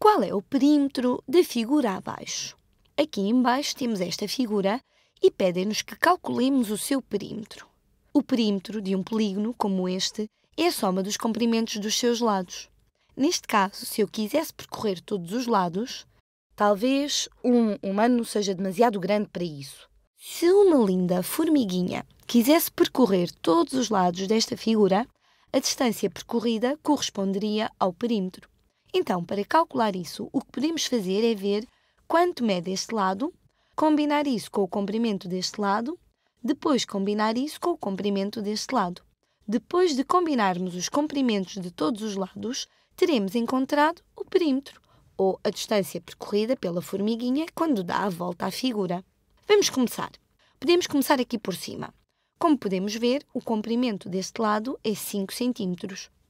Qual é o perímetro da figura abaixo? Aqui embaixo temos esta figura e pedem-nos que calculemos o seu perímetro. O perímetro de um polígono como este é a soma dos comprimentos dos seus lados. Neste caso, se eu quisesse percorrer todos os lados, talvez um humano seja demasiado grande para isso. Se uma linda formiguinha quisesse percorrer todos os lados desta figura, a distância percorrida corresponderia ao perímetro. Então, para calcular isso, o que podemos fazer é ver quanto mede este lado, combinar isso com o comprimento deste lado, depois combinar isso com o comprimento deste lado. Depois de combinarmos os comprimentos de todos os lados, teremos encontrado o perímetro, ou a distância percorrida pela formiguinha quando dá a volta à figura. Vamos começar. Podemos começar aqui por cima. Como podemos ver, o comprimento deste lado é 5 cm,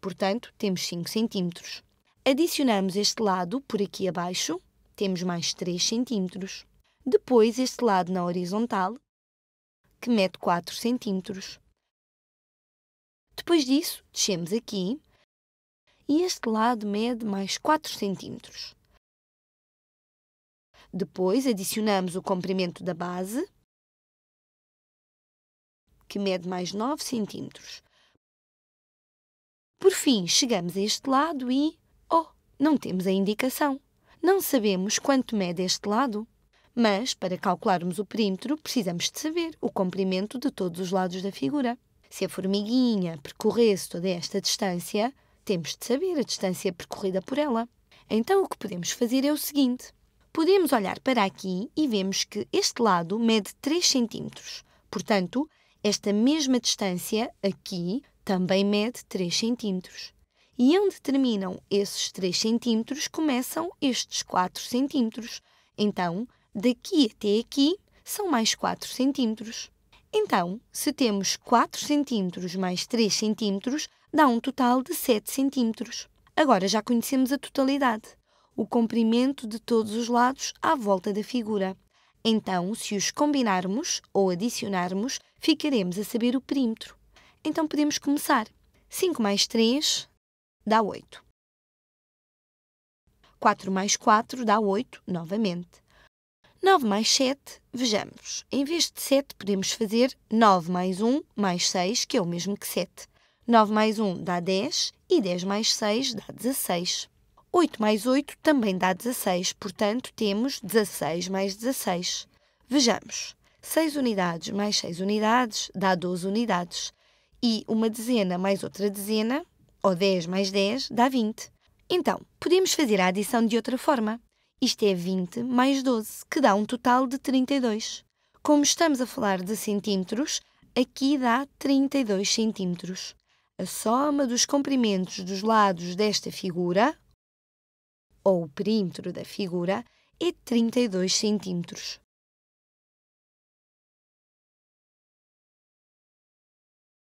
portanto, temos 5 cm. Adicionamos este lado por aqui abaixo, temos mais 3 cm. Depois este lado na horizontal, que mete 4 cm. Depois disso, descemos aqui e este lado mede mais 4 cm. Depois adicionamos o comprimento da base, que mede mais 9 cm. Por fim, chegamos a este lado e não temos a indicação. Não sabemos quanto mede este lado. Mas, para calcularmos o perímetro, precisamos de saber o comprimento de todos os lados da figura. Se a formiguinha percorresse toda esta distância, temos de saber a distância percorrida por ela. Então, o que podemos fazer é o seguinte: podemos olhar para aqui e vemos que este lado mede 3 cm. Portanto, esta mesma distância aqui também mede 3 cm. E onde terminam esses 3 cm, começam estes 4 cm. Então, daqui até aqui, são mais 4 cm. Então, se temos 4 cm mais 3 cm, dá um total de 7 cm. Agora já conhecemos a totalidade, o comprimento de todos os lados à volta da figura. Então, se os combinarmos ou adicionarmos, ficaremos a saber o perímetro. Então podemos começar. 5 mais 3 dá 8. 4 mais 4 dá 8 novamente. 9 mais 7, vejamos. Em vez de 7, podemos fazer 9 mais 1 mais 6, que é o mesmo que 7. 9 mais 1 dá 10 e 10 mais 6 dá 16. 8 mais 8 também dá 16, portanto temos 16 mais 16. Vejamos. 6 unidades mais 6 unidades dá 12 unidades. E uma dezena mais outra dezena ou 10 mais 10 dá 20. Então, podemos fazer a adição de outra forma. Isto é 20 mais 12, que dá um total de 32. Como estamos a falar de centímetros, aqui dá 32 centímetros. A soma dos comprimentos dos lados desta figura, ou o perímetro da figura, é 32 centímetros.